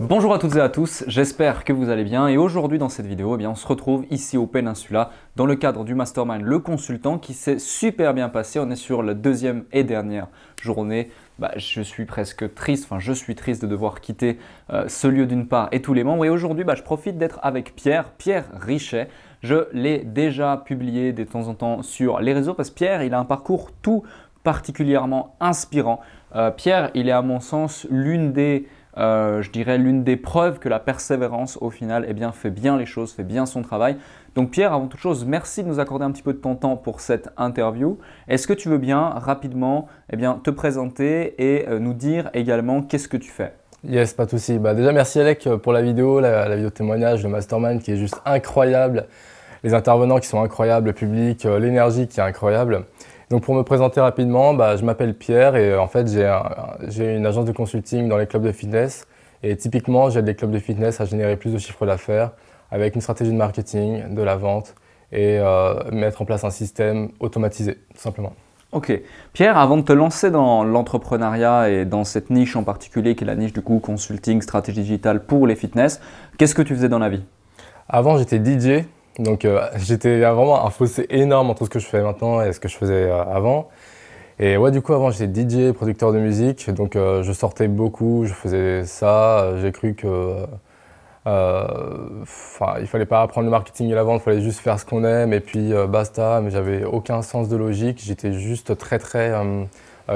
Bonjour à toutes et à tous, j'espère que vous allez bien et aujourd'hui dans cette vidéo, eh bien, on se retrouve ici au Peninsula dans le cadre du mastermind Le Consultant qui s'est super bien passé. On est sur la deuxième et dernière journée. Bah, je suis presque triste, enfin je suis triste de devoir quitter euh, ce lieu d'une part et tous les membres. Et aujourd'hui, bah, je profite d'être avec Pierre, Pierre Richet. Je l'ai déjà publié de temps en temps sur les réseaux parce que Pierre, il a un parcours tout particulièrement inspirant. Euh, Pierre, il est à mon sens l'une des euh, je dirais, l'une des preuves que la persévérance, au final, eh bien, fait bien les choses, fait bien son travail. Donc Pierre, avant toute chose, merci de nous accorder un petit peu de ton temps pour cette interview. Est-ce que tu veux bien rapidement eh bien, te présenter et euh, nous dire également qu'est-ce que tu fais Yes, pas de souci. Bah, déjà, merci Alec pour la vidéo, la, vidéo témoignage, de mastermind qui est juste incroyable, les intervenants qui sont incroyables, le public, euh, l'énergie qui est incroyable. Donc pour me présenter rapidement, bah, je m'appelle Pierre et euh, en fait j'ai une agence de consulting dans les clubs de fitness et typiquement j'aide les clubs de fitness à générer plus de chiffres d'affaires avec une stratégie de marketing, de la vente et euh, mettre en place un système automatisé tout simplement. Ok. Pierre, avant de te lancer dans l'entrepreneuriat et dans cette niche en particulier qui est la niche du coup consulting, stratégie digitale pour les fitness, qu'est-ce que tu faisais dans la vie Avant j'étais DJ, donc euh, j'étais vraiment un fossé énorme entre ce que je fais maintenant et ce que je faisais euh, avant. Et ouais, du coup, avant, j'étais DJ, producteur de musique, donc euh, je sortais beaucoup, je faisais ça. J'ai cru que. Enfin, il fallait pas apprendre le marketing et la vente, il fallait juste faire ce qu'on aime et puis basta. Mais j'avais aucun sens de logique, j'étais juste très, très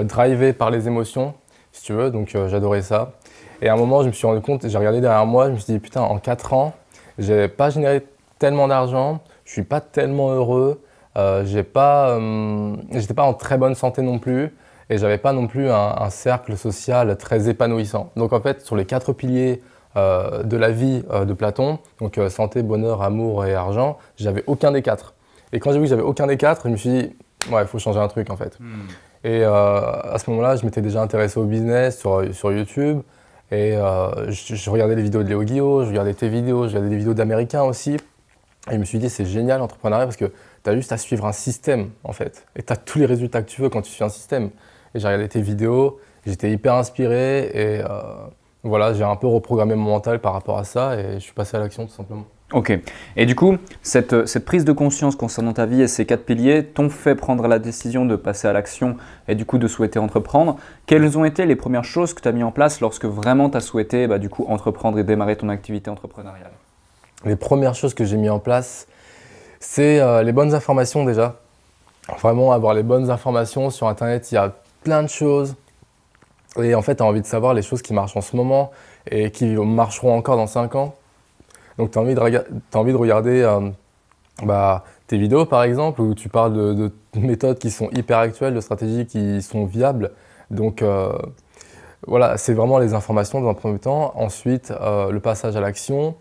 drivé par les émotions, si tu veux, donc j'adorais ça. Et à un moment, je me suis rendu compte, j'ai regardé derrière moi, je me suis dit, putain, en 4 ans, j'ai pas généré tellement d'argent, je suis pas tellement heureux, euh, j'ai pas, euh, j'étais pas en très bonne santé non plus, et j'avais pas non plus un, cercle social très épanouissant. Donc en fait, sur les quatre piliers euh, de la vie euh, de Platon, donc santé, bonheur, amour et argent, j'avais aucun des quatre. Et quand j'ai vu que j'avais aucun des quatre, je me suis dit, ouais, il faut changer un truc en fait. Hmm. Et à ce moment-là, je m'étais déjà intéressé au business sur, sur YouTube. Et je, je, regardais les vidéos de Léo Guillot, je regardais tes vidéos, je regardais des vidéos d'Américains aussi. Et je me suis dit, c'est génial l'entrepreneuriat parce que tu as juste à suivre un système en fait. Et tu as tous les résultats que tu veux quand tu suis un système. Et j'ai regardé tes vidéos, j'étais hyper inspiré et euh, voilà, j'ai un peu reprogrammé mon mental par rapport à ça et je suis passé à l'action tout simplement. Ok. Et du coup, cette, euh, cette, prise de conscience concernant ta vie et ces quatre piliers t'ont fait prendre la décision de passer à l'action et du coup de souhaiter entreprendre. Quelles ont été les premières choses que tu as mis en place lorsque vraiment tu as souhaité bah, du coup entreprendre et démarrer ton activité entrepreneuriale les premières choses que j'ai mis en place, c'est euh, les bonnes informations déjà. Vraiment avoir les bonnes informations sur Internet, il y a plein de choses. Et en fait, tu as envie de savoir les choses qui marchent en ce moment et qui marcheront encore dans cinq ans. Donc, tu as, envie de, as envie de regarder euh, bah, tes vidéos, par exemple, où tu parles de, méthodes qui sont hyper actuelles, de stratégies qui sont viables. Donc, euh, voilà, c'est vraiment les informations dans un premier temps. Ensuite, le passage à l'action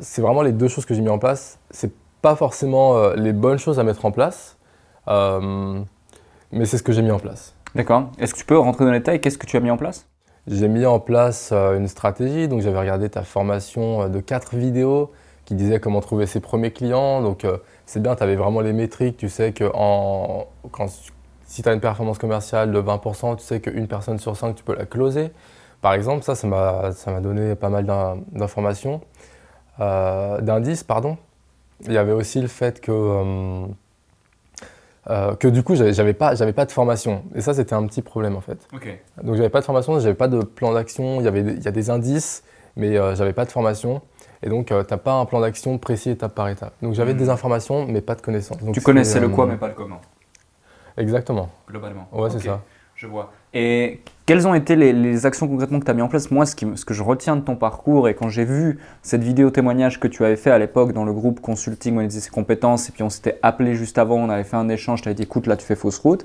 c'est vraiment les deux choses que j'ai mis en place. C'est pas forcément euh, les bonnes choses à mettre en place, euh, mais c'est ce que j'ai mis en place. D'accord. Est-ce que tu peux rentrer dans les détails Qu'est-ce que tu as mis en place J'ai mis en place euh, une stratégie. Donc, j'avais regardé ta formation de quatre vidéos qui disait comment trouver ses premiers clients. Donc, c'est bien, tu avais vraiment les métriques. Tu sais que quand, si tu as une performance commerciale de 20%, tu sais qu'une personne sur cinq, tu peux la closer. Par exemple, ça, ça m'a donné pas mal d'informations. Euh, d'indices, pardon. Il y avait aussi le fait que, euh, euh, que du coup, j'avais pas, pas de formation. Et ça, c'était un petit problème en fait. Donc, j'avais pas de formation, j'avais pas de plan d'action. Il y, avait, il y a des indices, mais j'avais pas de formation. Et donc, t'as tu pas un plan d'action précis étape par étape. Donc, j'avais hmm. des informations, mais pas de connaissances. Donc, tu connaissais le quoi, mais pas le comment. Exactement. Globalement. Ouais, c'est ça. Je vois. Et quelles ont été les, actions concrètement que tu as mis en place Moi, ce, que je retiens de ton parcours et quand j'ai vu cette vidéo témoignage que tu avais fait à l'époque dans le groupe Consulting, Monétiser ses compétences, et puis on s'était appelé juste avant, on avait fait un échange, tu avais dit écoute, là tu fais fausse route.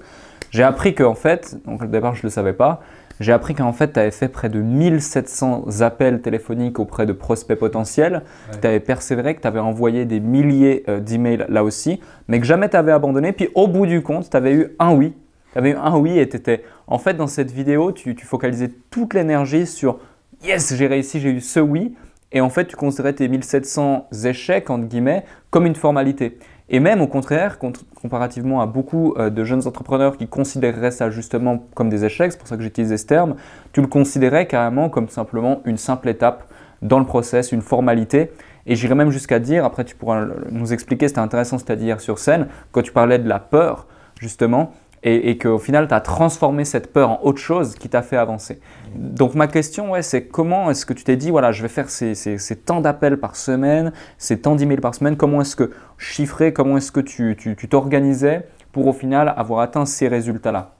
J'ai appris qu'en fait, donc au départ je ne le savais pas, j'ai appris qu'en fait, tu avais fait près de 1700 appels téléphoniques auprès de prospects potentiels, ouais. tu avais persévéré, que tu avais envoyé des milliers euh, d'emails là aussi, mais que jamais tu avais abandonné. Puis au bout du compte, tu avais eu un oui tu avais eu un oui et tu étais. En fait, dans cette vidéo, tu, tu focalisais toute l'énergie sur Yes, j'ai réussi, j'ai eu ce oui. Et en fait, tu considérais tes 1700 échecs, entre guillemets, comme une formalité. Et même au contraire, comparativement à beaucoup euh, de jeunes entrepreneurs qui considéreraient ça justement comme des échecs, c'est pour ça que j'utilise ce terme, tu le considérais carrément comme simplement une simple étape dans le process, une formalité. Et j'irais même jusqu'à dire, après tu pourras nous expliquer, c'était intéressant, c'est-à-dire sur scène, quand tu parlais de la peur, justement, et, qu'au final, tu as transformé cette peur en autre chose qui t'a fait avancer. Donc ma question, ouais, c'est comment est-ce que tu t'es dit, voilà, je vais faire ces, ces, d'appels par semaine, ces tant d'emails par semaine, comment est-ce que chiffrer, comment est-ce que tu t'organisais pour au final avoir atteint ces résultats-là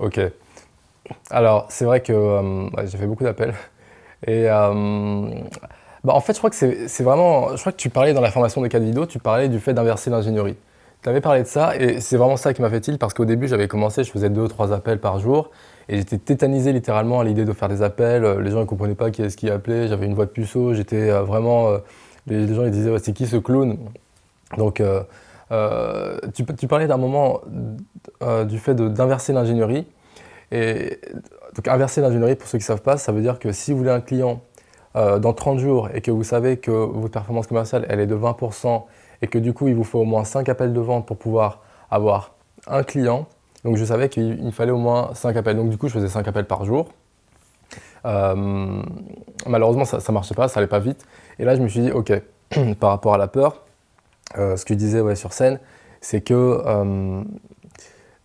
Ok. Alors, c'est vrai que euh, j'ai fait beaucoup d'appels. Et euh, bah, en fait, je crois que c'est vraiment. Je crois que tu parlais dans la formation des cas de vidéo, tu parlais du fait d'inverser l'ingénierie. Tu avais parlé de ça et c'est vraiment ça qui m'a fait tilt parce qu'au début j'avais commencé, je faisais deux ou trois appels par jour et j'étais tétanisé littéralement à l'idée de faire des appels. Euh, les gens ne comprenaient pas qui est-ce qui appelait, j'avais une voix de puceau, j'étais euh, vraiment. Euh, les gens ils disaient c'est qui ce clown Donc tu, parlais d'un moment du fait d'inverser l'ingénierie. Et donc inverser l'ingénierie, pour ceux qui ne savent pas, ça veut dire que si vous voulez un client dans 30 jours et que vous savez que votre performance commerciale elle est de 20% et que du coup, il vous faut au moins 5 appels de vente pour pouvoir avoir un client. Donc je savais qu'il fallait au moins 5 appels. Donc du coup, je faisais 5 appels par jour. Euh, malheureusement, ça ne marchait pas, ça n'allait pas vite. Et là, je me suis dit, ok, par rapport à la peur, euh, ce que je disais sur scène, c'est que euh,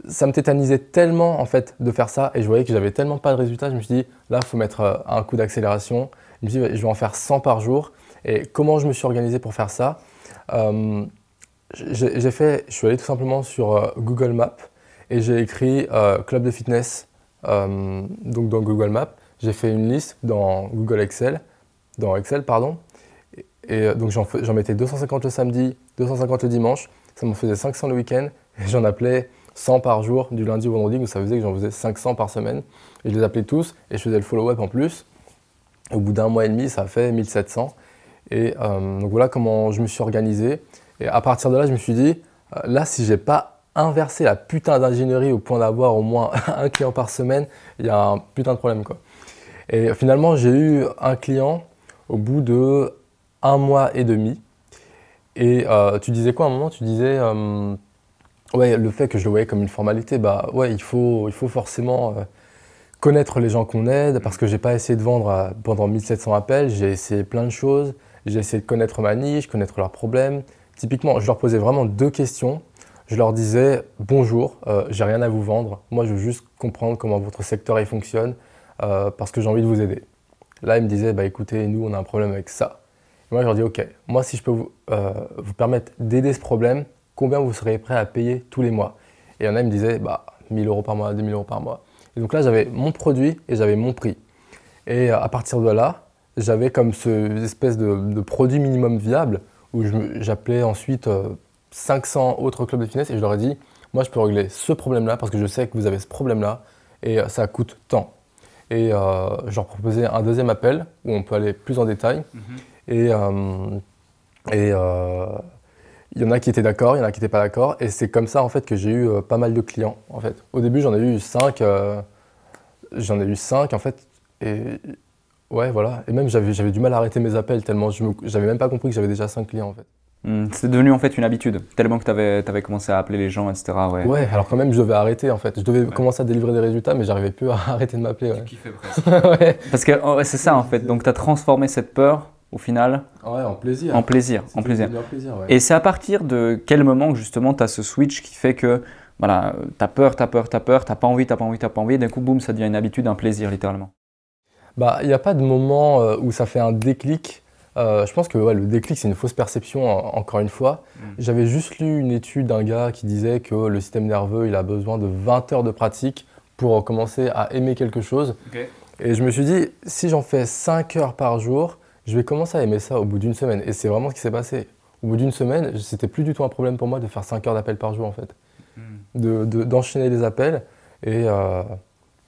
ça me tétanisait tellement en fait de faire ça et je voyais que j'avais tellement pas de résultats. Je me suis dit, là, il faut mettre un coup d'accélération. Je me suis je vais en faire 100 par jour. Et comment je me suis organisé pour faire ça euh, j'ai fait, je suis allé tout simplement sur euh, Google Maps et j'ai écrit euh, club de fitness donc dans Google Maps. J'ai fait une liste dans Google Excel, dans Excel pardon. Et donc j'en mettais 250 le samedi, 250 le dimanche, ça m'en faisait 500 le week-end, et j'en appelais 100 par jour du lundi au vendredi, donc ça faisait que j'en faisais 500 par semaine. Et je les appelais tous, et je faisais le follow-up en plus. Au bout d'un mois et demi, ça a fait 1700. Et euh, donc voilà comment je me suis organisé. Et à partir de là, je me suis dit, euh, là, si j'ai pas inversé la putain d'ingénierie au point d'avoir au moins un client par semaine, il y a un putain de problème quoi. Et finalement, j'ai eu un client au bout de un mois et demi. Et euh, tu disais quoi à un moment Tu disais ouais, le fait que je le voyais comme une formalité, bah ouais, il faut, forcément connaître les gens qu'on aide parce que j'ai pas essayé de vendre pendant 1700 appels, j'ai essayé plein de choses, j'ai essayé de connaître ma niche, connaître leurs problèmes. Typiquement, je leur posais vraiment deux questions. Je leur disais bonjour, euh, j'ai rien à vous vendre. Moi, je veux juste comprendre comment votre secteur il fonctionne euh, parce que j'ai envie de vous aider. Là, ils me disaient bah écoutez, nous, on a un problème avec ça. moi, je leur dis ok, moi, si je peux euh, vous, permettre d'aider ce problème, combien vous serez prêt à payer tous les mois Et il y en a, ils me disaient bah 1000 euros par mois, 2000 euros par mois. Et donc là, j'avais mon produit et j'avais mon prix. Et à partir de là, j'avais comme ce espèce de, produit minimum viable où j'appelais ensuite 500 euh, autres clubs de fitness et je leur ai dit moi je peux régler ce problème-là parce que je sais que vous avez ce problème-là et euh, ça coûte tant. Et euh, je leur proposais un deuxième appel où on peut aller plus en détail. Mhm. et Et il y en a qui étaient d'accord, il y en a qui n'étaient pas d'accord. Et c'est comme ça en fait que j'ai eu pas mal de clients en fait. Au début j'en ai eu 5, j'en ai eu en fait et Ouais, voilà. Et même, j'avais du mal à arrêter mes appels tellement je n'avais même pas compris que j'avais déjà 5 clients, en fait. Hmm, c'est devenu en fait une habitude, tellement que tu avais, avais, commencé à appeler les gens, etc. Ouais. ouais, alors quand même, je devais arrêter en fait. Je devais commencer à délivrer des résultats, mais j'arrivais plus à arrêter de m'appeler. Ouais. Tu kiffais presque. ouais. Parce que oh, c'est ça en fait. Donc, tu as transformé cette peur au final Ouais, en plaisir. En plaisir, en plaisir. Et c'est à partir de quel moment que justement tu as ce switch qui fait que voilà, as peur, t'as peur, t'as peur, t'as pas envie, t'as pas envie, t'as pas envie, d'un coup, boum, ça devient une habitude, un plaisir littéralement. Bah, il n'y a pas de moment euh, où ça fait un déclic. Euh, je pense que le déclic, c'est une fausse perception, encore une fois. Mm. J'avais juste lu une étude d'un gars qui disait que le système nerveux, il a besoin de 20 heures de pratique pour commencer à aimer quelque chose. Et je me suis dit, si j'en fais 5 heures par jour, je vais commencer à aimer ça au bout d'une semaine. Et c'est vraiment ce qui s'est passé. Au bout d'une semaine, c'était plus du tout un problème pour moi de faire 5 heures d'appels par jour, en fait. Mm. De- D'enchaîner les appels. Et euh,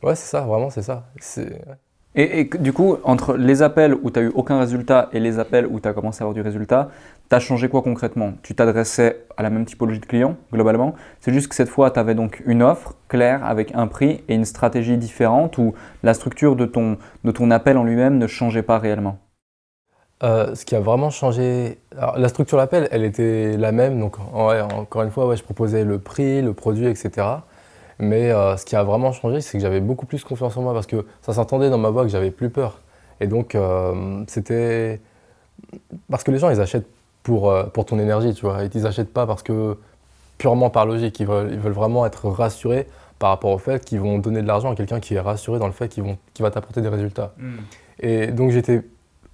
ouais, c'est ça, vraiment, c'est ça. C'est- et, du coup, entre les appels où tu n'as eu aucun résultat et les appels où tu as commencé à avoir du résultat, tu as changé quoi concrètement Tu t'adressais à la même typologie de clients, globalement. C'est juste que cette fois, tu avais donc une offre claire avec un prix et une stratégie différente où la structure de ton, appel en lui-même ne changeait pas réellement. Euh, ce qui a vraiment changé, la structure de l'appel, elle était la même. Donc, encore une fois, je proposais le prix, le produit, etc. Mais euh, ce qui a vraiment changé, c'est que j'avais beaucoup plus confiance en moi parce que ça s'entendait dans ma voix que j'avais plus peur. Et donc, euh, c'était. Parce que les gens, ils achètent pour, euh, pour ton énergie, tu vois. Ils n'achètent pas parce que purement par logique. Ils veulent, vraiment être rassurés par rapport au fait qu'ils vont donner de l'argent à quelqu'un qui est rassuré dans le fait qu'il va t'apporter des résultats. Hmm. Et donc, j'étais.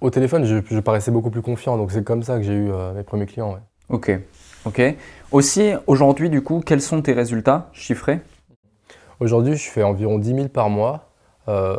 Au téléphone, je, paraissais beaucoup plus confiant. Donc, c'est comme ça que j'ai eu mes premiers clients. Ok. Ok. Aussi, aujourd'hui, du coup, quels sont tes résultats chiffrés Aujourd'hui, je fais environ 10 000 par mois. Euh,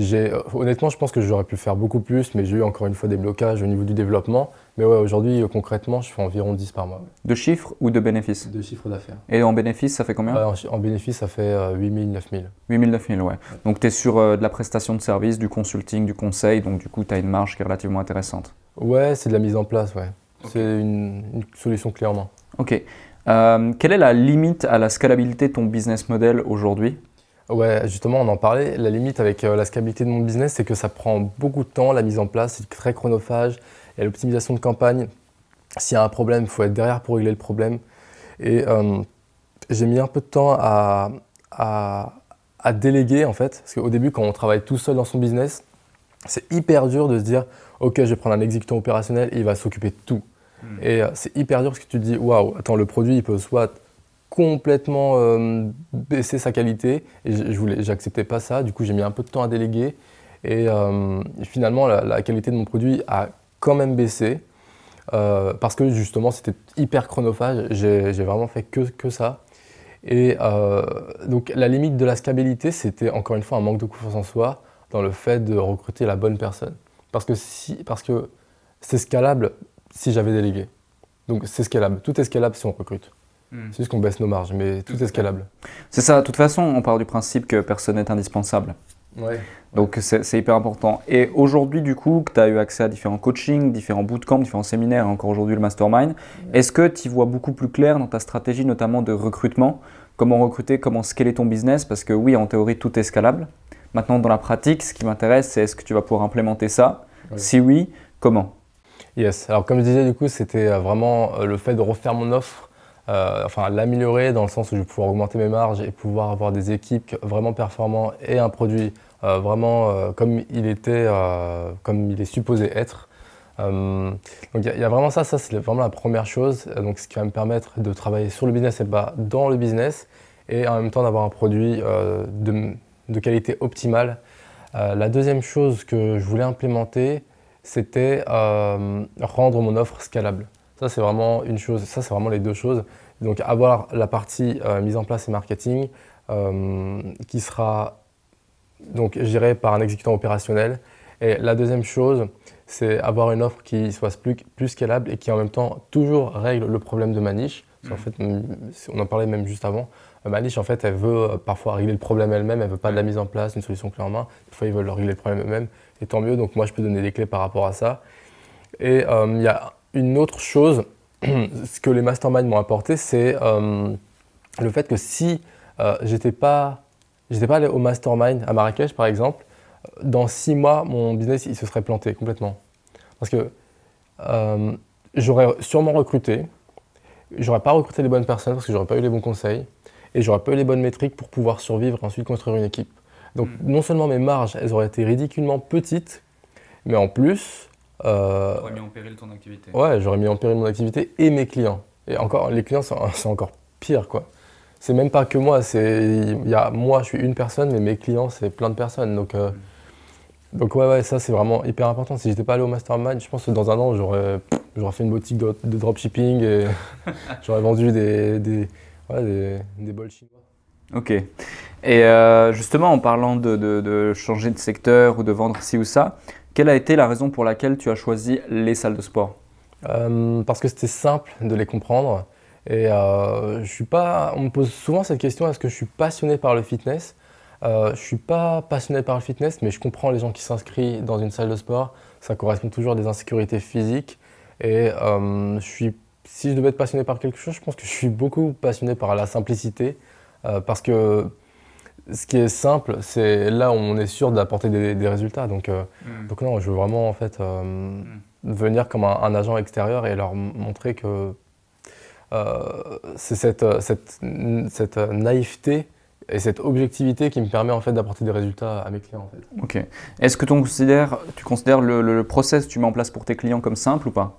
euh, honnêtement, je pense que j'aurais pu faire beaucoup plus, mais j'ai eu encore une fois des blocages au niveau du développement. Mais ouais, aujourd'hui, euh, concrètement, je fais environ 10 par mois. De chiffres ou de bénéfices De chiffres d'affaires. Et en bénéfices, ça fait combien en, bénéfices, ça fait 8000, 8 000, 9 000. 8 000, 9 000, ouais. Donc tu es sur de la prestation de service, du consulting, du conseil, donc du coup, tu as une marge qui est relativement intéressante. Ouais, c'est de la mise en place, ouais. C'est une, solution clairement. Ok. Euh, quelle est la limite à la scalabilité de ton business model aujourd'hui Ouais, justement, on en parlait. La limite avec euh, la scalabilité de mon business, c'est que ça prend beaucoup de temps, la mise en place, c'est très chronophage. Et l'optimisation de campagne. S'il y a un problème, il faut être derrière pour régler le problème. Et euh, j'ai mis un peu de temps à, déléguer, en fait. Parce qu'au début, quand on travaille tout seul dans son business, c'est hyper dur de se dire, OK, je vais prendre un exécutant opérationnel il va s'occuper de tout. Et euh, c'est hyper dur parce que tu te dis, waouh, attends, le produit, il peut soit complètement euh, baisser sa qualité. Et je n'acceptais pas ça. Du coup, j'ai mis un peu de temps à déléguer. Et euh, finalement, la, qualité de mon produit a quand même baissé. parce que justement, c'était hyper chronophage. J'ai vraiment fait que, que ça. Et donc, la limite de la scalabilité, c'était encore une fois un manque de confiance en soi dans le fait de recruter la bonne personne. Parce que, si, parce que c'est scalable si j'avais délégué. Donc c'est scalable. Tout est scalable si on recrute. Hmm. C'est juste qu'on baisse nos marges, mais tout est scalable. C'est ça, de toute façon, on part du principe que personne n'est indispensable. Donc c'est hyper important. Et aujourd'hui, du coup, que tu as eu accès à différents coachings, différents bootcamps, différents séminaires, encore aujourd'hui le mastermind, est-ce que tu vois beaucoup plus clair dans ta stratégie, notamment de recrutement Comment recruter, comment scaler ton business Parce que oui, en théorie, tout est scalable. Maintenant, dans la pratique, ce qui m'intéresse, c'est est-ce que tu vas pouvoir implémenter ça Si oui, comment Yes, alors comme je disais, du coup, c'était euh, vraiment euh, le fait de refaire mon offre, euh, enfin l'améliorer dans le sens où je vais pouvoir augmenter mes marges et pouvoir avoir des équipes vraiment performantes et un produit vraiment comme il était, comme il est supposé être. donc il y, a vraiment ça, ça c'est vraiment la première chose, donc ce qui va me permettre de travailler sur le business et pas dans le business et en même temps d'avoir un produit de, qualité optimale. la deuxième chose que je voulais implémenter, c'était euh, rendre mon offre scalable. Ça, c'est vraiment une chose. Ça, c'est vraiment les deux choses. Donc, avoir la partie euh, mise en place et marketing euh, qui sera donc gérée par un exécutant opérationnel. Et la deuxième chose, c'est avoir une offre qui soit plus, scalable et qui en même temps toujours règle le problème de ma niche. En mmh. fait, on en parlait même juste avant. Ma niche, en fait, elle veut parfois régler le problème elle-même. Elle ne veut pas de la mise en place, une solution clé en main. Des ils veulent régler le problème eux-mêmes et tant mieux. Donc moi, je peux donner des clés par rapport à ça. Et euh, il y a une autre chose, ce que les masterminds m'ont apporté, c'est euh, le fait que si je euh, j'étais pas, j'étais pas allé au mastermind à Marrakech, par exemple, dans six mois, mon business il se serait planté complètement. Parce que j'aurais sûrement recruté, j'aurais pas recruté les bonnes personnes parce que j'aurais pas eu les bons conseils et j'aurais pas eu les bonnes métriques pour pouvoir survivre et ensuite construire une équipe. Donc hmm. non seulement mes marges, elles auraient été ridiculement petites, mais en plus... Euh, mis en péril ton activité. Ouais, j'aurais mis en péril mon activité et mes clients. Et encore, les clients, c'est encore pire, quoi. C'est même pas que moi, c'est y a, moi, je suis une personne, mais mes clients, c'est plein de personnes. Donc, euh, hmm. donc ouais, ouais, ça, c'est vraiment hyper important. Si j'étais pas allé au mastermind, je pense que dans un an, j'aurais, j'aurais fait une boutique de, dropshipping et j'aurais vendu des, des, ouais, des bols chinois. Ok. Et euh, justement, en parlant de, changer de secteur ou de vendre ci ou ça, quelle a été la raison pour laquelle tu as choisi les salles de sport euh, Parce que c'était simple de les comprendre. Et euh, je suis pas, on me pose souvent cette question est-ce que je suis passionné par le fitness Je Je suis pas passionné par le fitness, mais je comprends les gens qui s'inscrivent dans une salle de sport. Ça correspond toujours à des insécurités physiques. Et je suis, si je devais être passionné par quelque chose, je pense que je suis beaucoup passionné par la simplicité. Euh, parce que ce qui est simple, c'est là où on est sûr d'apporter des, résultats. Donc, euh, mm. donc non, je veux vraiment en fait euh, mm. venir comme un, agent extérieur et leur montrer que c'est cette, naïveté et cette objectivité qui me permet en fait d'apporter des résultats à mes clients. fait. Ok. Est-ce que considères, tu considères le, le, process que tu mets en place pour tes clients comme simple ou pas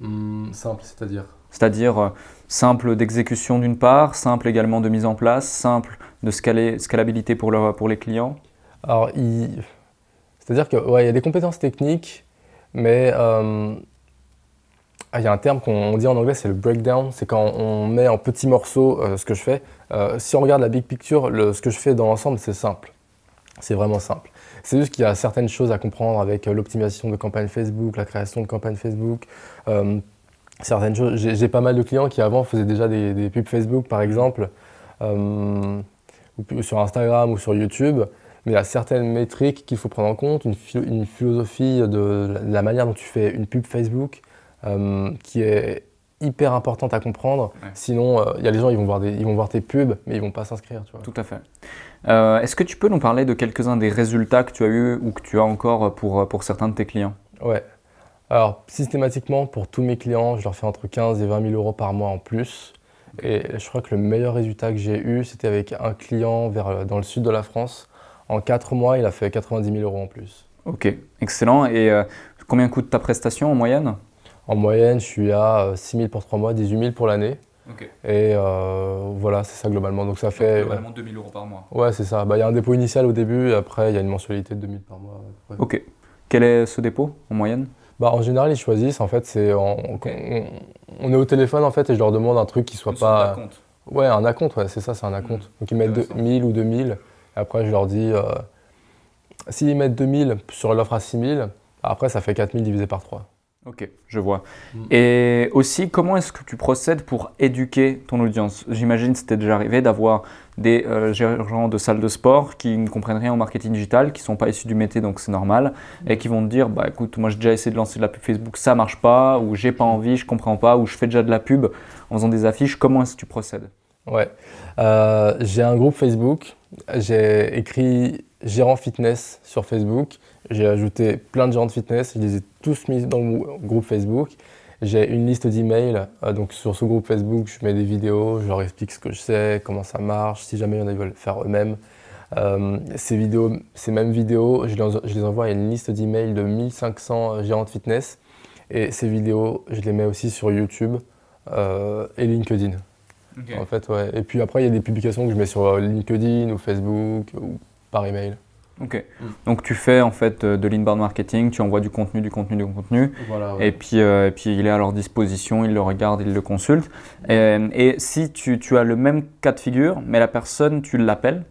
Hmm, simple, c'est-à-dire C'est-à-dire euh, simple d'exécution d'une part, simple également de mise en place, simple de scalabilité pour, pour les clients Alors, il... c'est-à-dire qu'il ouais, y a des compétences techniques, mais euh, il y a un terme qu'on dit en anglais, c'est le breakdown. C'est quand on met en petits morceaux euh, ce que je fais. si on regarde la big picture, ce que je fais dans l'ensemble, c'est simple. C'est vraiment simple. C'est juste qu'il y a certaines choses à comprendre avec euh, l'optimisation de campagne Facebook, la création de campagne Facebook. Euh, certaines choses. J'ai pas mal de clients qui avant faisaient déjà des, pubs Facebook par exemple, euh, ou sur Instagram ou sur YouTube. Mais il y a certaines métriques qu'il faut prendre en compte, une, philosophie de, la manière dont tu fais une pub Facebook qui est hyper importante à comprendre. Sinon, il y a les gens, ils vont, voir des, ils vont voir tes pubs, mais ils vont pas s'inscrire. Tout à fait. Euh, est-ce que tu peux nous parler de quelques-uns des résultats que tu as eu ou que tu as encore pour, certains de tes clients Ouais. Alors, systématiquement, pour tous mes clients, je leur fais entre 15 et 20 000 euros par mois en plus. Et je crois que le meilleur résultat que j'ai eu, c'était avec un client vers, euh, dans le sud de la France. En 4 mois, il a fait 90 000 euros en plus. Ok, excellent. Et euh, combien coûte ta prestation en moyenne En moyenne, je suis à 6 000 pour 3 mois, 18 000 pour l'année. Et euh, voilà, c'est ça globalement. Donc ça fait. globalement 2000 euros par mois. Ouais, c'est ça. Bah, il y a un dépôt initial au début et après il y a une mensualité de 2000 par mois. Ok. Quel est ce dépôt en moyenne bah, en général, ils choisissent. En fait, c'est on, est au téléphone en fait et je leur demande un truc qui soit pas. Un à-compte Ouais, un acompte. Ouais, c'est ça, c'est un acompte. Hmm. Donc ils mettent 1000 ou 2000. Et après, je leur dis euh, s'ils mettent 2000 sur l'offre à 6000, après ça fait 4000 divisé par 3. Ok, je vois. Mm. Et aussi, comment est-ce que tu procèdes pour éduquer ton audience J'imagine que c'était déjà arrivé d'avoir des euh, gérants de salles de sport qui ne comprennent rien au marketing digital, qui ne sont pas issus du métier, donc c'est normal, et qui vont te dire, bah écoute, moi j'ai déjà essayé de lancer de la pub Facebook, ça marche pas, ou j'ai pas envie, je comprends pas, ou je fais déjà de la pub en faisant des affiches. Comment est-ce que tu procèdes Ouais, euh, j'ai un groupe Facebook, j'ai écrit gérant fitness sur Facebook. J'ai ajouté plein de gérants de fitness, je les ai tous mis dans le groupe Facebook. J'ai une liste d'emails, euh, donc sur ce groupe Facebook, je mets des vidéos, je leur explique ce que je sais, comment ça marche, si jamais il y en a qui veulent faire eux-mêmes. Euh, ces, vidéos, ces mêmes vidéos, je les, envoie à une liste d'emails de 1500 gérants de fitness. Et ces vidéos, je les mets aussi sur YouTube euh, et LinkedIn. En fait, ouais. Et puis après, il y a des publications que je mets sur LinkedIn ou Facebook ou par email. Ok. Donc tu fais en fait euh, de l'inbound marketing, tu envoies du contenu, du contenu, du contenu. Voilà, et, puis, euh, et puis il est à leur disposition, ils le regardent, ils le consultent. Et, si tu, tu, as le même cas de figure, mais la personne, tu l'appelles,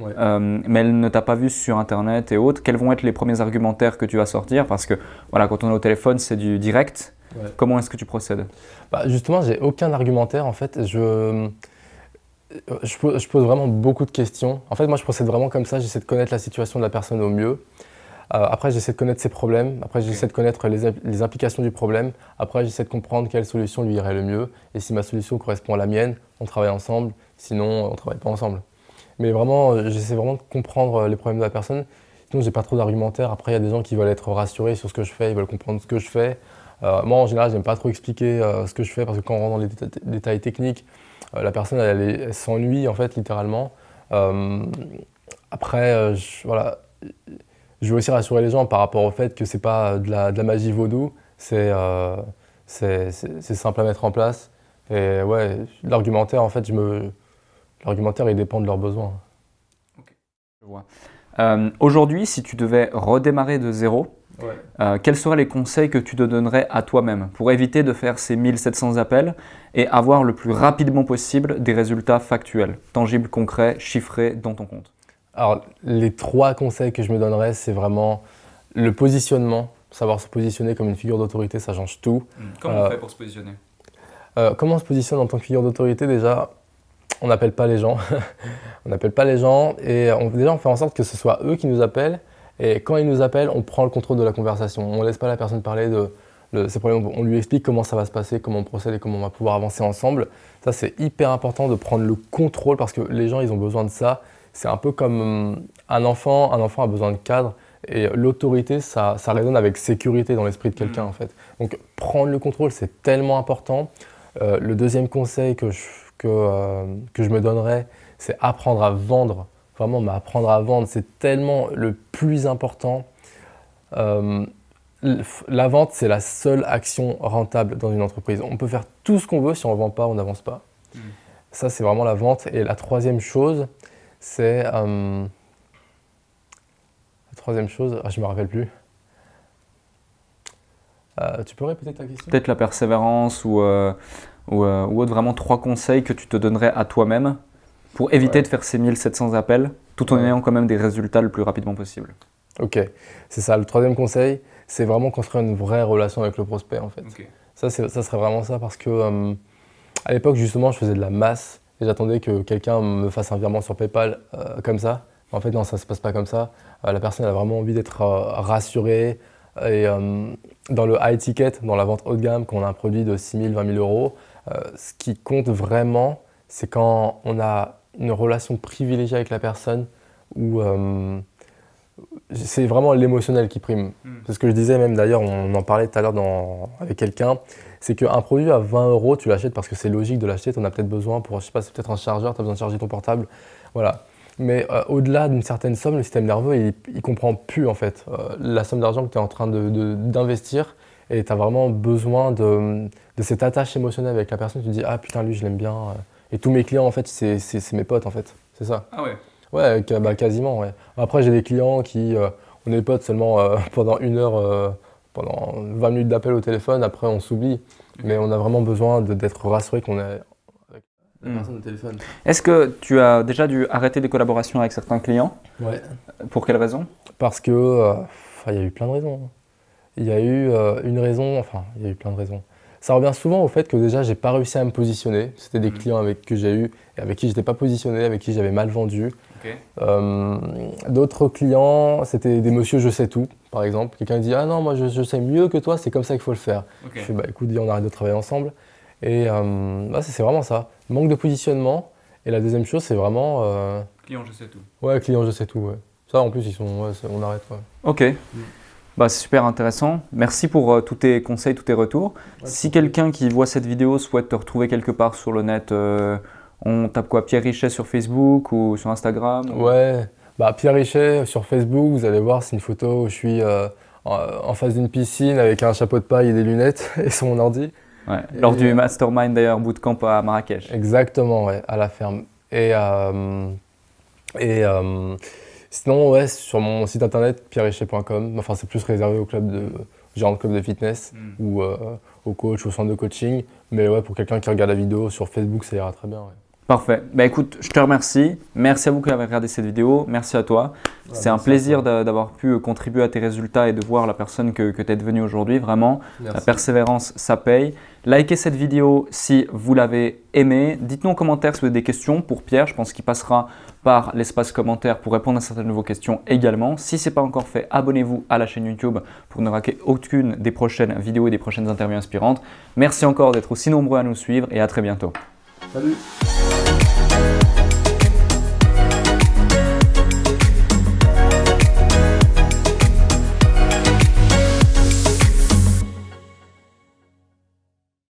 euh, mais elle ne t'a pas vu sur Internet et autres, quels vont être les premiers argumentaires que tu vas sortir Parce que voilà, quand on est au téléphone, c'est du direct. Comment est-ce que tu procèdes bah Justement, j'ai aucun argumentaire en fait. Je je pose, vraiment beaucoup de questions. En fait, moi, je procède vraiment comme ça. J'essaie de connaître la situation de la personne au mieux. Euh, après, j'essaie de connaître ses problèmes. Après, j'essaie de connaître les, implications du problème. Après, j'essaie de comprendre quelle solution lui irait le mieux. Et si ma solution correspond à la mienne, on travaille ensemble. Sinon, on ne travaille pas ensemble. Mais vraiment, euh, j'essaie vraiment de comprendre euh, les problèmes de la personne. Sinon, j'ai pas trop d'argumentaire. Après, il y a des gens qui veulent être rassurés sur ce que je fais. Ils veulent comprendre ce que je fais. moi, en général, je n'aime pas trop expliquer ce que je fais parce que quand on rentre dans les détails techniques, euh, la personne elle, s'ennuie en fait littéralement. Euh, après, euh, je, voilà, je veux aussi rassurer les gens par rapport au fait que c'est pas de la, magie vaudou, c'est simple à mettre en place. Et ouais, l'argumentaire en fait, je me l'argumentaire il dépend de leurs besoins. Aujourd'hui, si tu devais redémarrer de zéro, euh, quels seraient les conseils que tu te donnerais à toi-même pour éviter de faire ces 1700 appels et avoir le plus rapidement possible des résultats factuels, tangibles, concrets, chiffrés dans ton compte Alors, les trois conseils que je me donnerais, c'est vraiment le positionnement, savoir se positionner comme une figure d'autorité, ça change tout. Hmm. Comment on euh, fait pour se positionner euh, Comment on se positionne en tant que figure d'autorité Déjà, on n'appelle pas les gens. on n'appelle pas les gens et déjà on fait en sorte que ce soit eux qui nous appellent et quand il nous appelle, on prend le contrôle de la conversation. On ne laisse pas la personne parler de, ses problèmes. On lui explique comment ça va se passer, comment on procède et comment on va pouvoir avancer ensemble. Ça, c'est hyper important de prendre le contrôle parce que les gens, ils ont besoin de ça. C'est un peu comme euh, un enfant. Un enfant a besoin de cadre. Et l'autorité, ça, ça résonne avec sécurité dans l'esprit de mm. quelqu'un, en fait. Donc, prendre le contrôle, c'est tellement important. Euh, le deuxième conseil que que, euh, que je me donnerais, c'est apprendre à vendre vraiment, apprendre à vendre, c'est tellement le plus important. Euh, la vente, c'est la seule action rentable dans une entreprise. On peut faire tout ce qu'on veut, si on ne vend pas, on n'avance pas. Mm. Ça, c'est vraiment la vente. Et la troisième chose, c'est... Euh, la troisième chose, ah, je ne me rappelle plus. Euh, tu peut-être ta question Peut-être la persévérance ou, euh, ou, ou autre, vraiment trois conseils que tu te donnerais à toi-même pour éviter de faire ces 1700 appels, tout en ayant quand même des résultats le plus rapidement possible. Ok, c'est ça. Le troisième conseil, c'est vraiment construire une vraie relation avec le prospect, en fait. Ça, ça serait vraiment ça, parce que euh, à l'époque, justement, je faisais de la masse et j'attendais que quelqu'un me fasse un virement sur PayPal euh, comme ça. En fait, non, ça se passe pas comme ça. Euh, la personne a vraiment envie d'être rassurée. Et dans le high ticket, dans la vente haut de gamme, quand on a un produit de 6 000, 20 000 euros, ce qui compte vraiment, c'est quand on a une relation privilégiée avec la personne où euh, c'est vraiment l'émotionnel qui prime. Hmm. C'est ce que je disais même d'ailleurs, on en parlait tout à l'heure avec quelqu'un, c'est qu'un produit à 20 euros, tu l'achètes parce que c'est logique de l'acheter, tu en as peut-être besoin pour, je sais pas, c'est peut-être un chargeur, tu as besoin de charger ton portable, voilà. Mais euh, au-delà d'une certaine somme, le système nerveux, il, comprend plus en fait euh, la somme d'argent que tu es en train d'investir de, et tu as vraiment besoin de, de, cette attache émotionnelle avec la personne, tu te dis « Ah putain, lui, je l'aime bien et tous mes clients, en fait, c'est mes potes, en fait. C'est ça. Ah ouais Ouais, bah, quasiment, ouais. Après, j'ai des clients qui, euh, on est potes seulement euh, pendant une heure, euh, pendant 20 minutes d'appel au téléphone, après on s'oublie. Mais on a vraiment besoin d'être rassuré qu'on est avec la hmm. personne au téléphone. Est-ce que tu as déjà dû arrêter des collaborations avec certains clients Ouais. Pour quelles raisons Parce que, il y a eu plein de raisons. Il y a eu une raison, enfin, il y a eu plein de raisons. Ça revient souvent au fait que déjà, j'ai pas réussi à me positionner. C'était des mhm. clients avec que j'ai eu et avec qui je n'étais pas positionné, avec qui j'avais mal vendu. Euh, d'autres clients, c'était des monsieur je sais tout, par exemple. Quelqu'un dit Ah non, moi je, sais mieux que toi, c'est comme ça qu'il faut le faire. Je fais Bah écoute, on arrête de travailler ensemble. Et euh, bah, c'est vraiment ça. Manque de positionnement. Et la deuxième chose, c'est vraiment. Euh, client je sais tout. Ouais, client je sais tout. Ça en plus, ils sont. on arrête. Ok. Mm. Bah, c'est super intéressant. Merci pour euh, tous tes conseils, tous tes retours. si quelqu'un qui voit cette vidéo souhaite te retrouver quelque part sur le net, euh, on tape quoi Pierre Richet sur Facebook ou sur Instagram Ouais, bah, Pierre Richet sur Facebook, vous allez voir, c'est une photo où je suis euh, en, face d'une piscine avec un chapeau de paille et des lunettes et sur mon ordi. Ouais, Lors du mastermind d'ailleurs, bootcamp à Marrakech. Exactement, ouais, à la ferme. Et. et Sinon, ouais, sur mon site internet, pierrechet.com, enfin, c'est plus réservé au club de, club de fitness hmm. ou euh, au coach, au centre de coaching. Mais ouais, pour quelqu'un qui regarde la vidéo sur Facebook, ça ira très bien. Parfait. Ben écoute, je te remercie. Merci à vous qui avez regardé cette vidéo. Merci à toi. c'est un plaisir d'avoir pu euh, contribuer à tes résultats et de voir la personne que, tu es devenue aujourd'hui. Vraiment, la persévérance, ça paye. Likez cette vidéo si vous l'avez aimée. Dites-nous en commentaire si vous avez des questions pour Pierre. Je pense qu'il passera par l'espace commentaire pour répondre à certaines de vos questions également. Si ce n'est pas encore fait, abonnez-vous à la chaîne YouTube pour ne rater aucune des prochaines vidéos et des prochaines interviews inspirantes. Merci encore d'être aussi nombreux à nous suivre et à très bientôt. Salut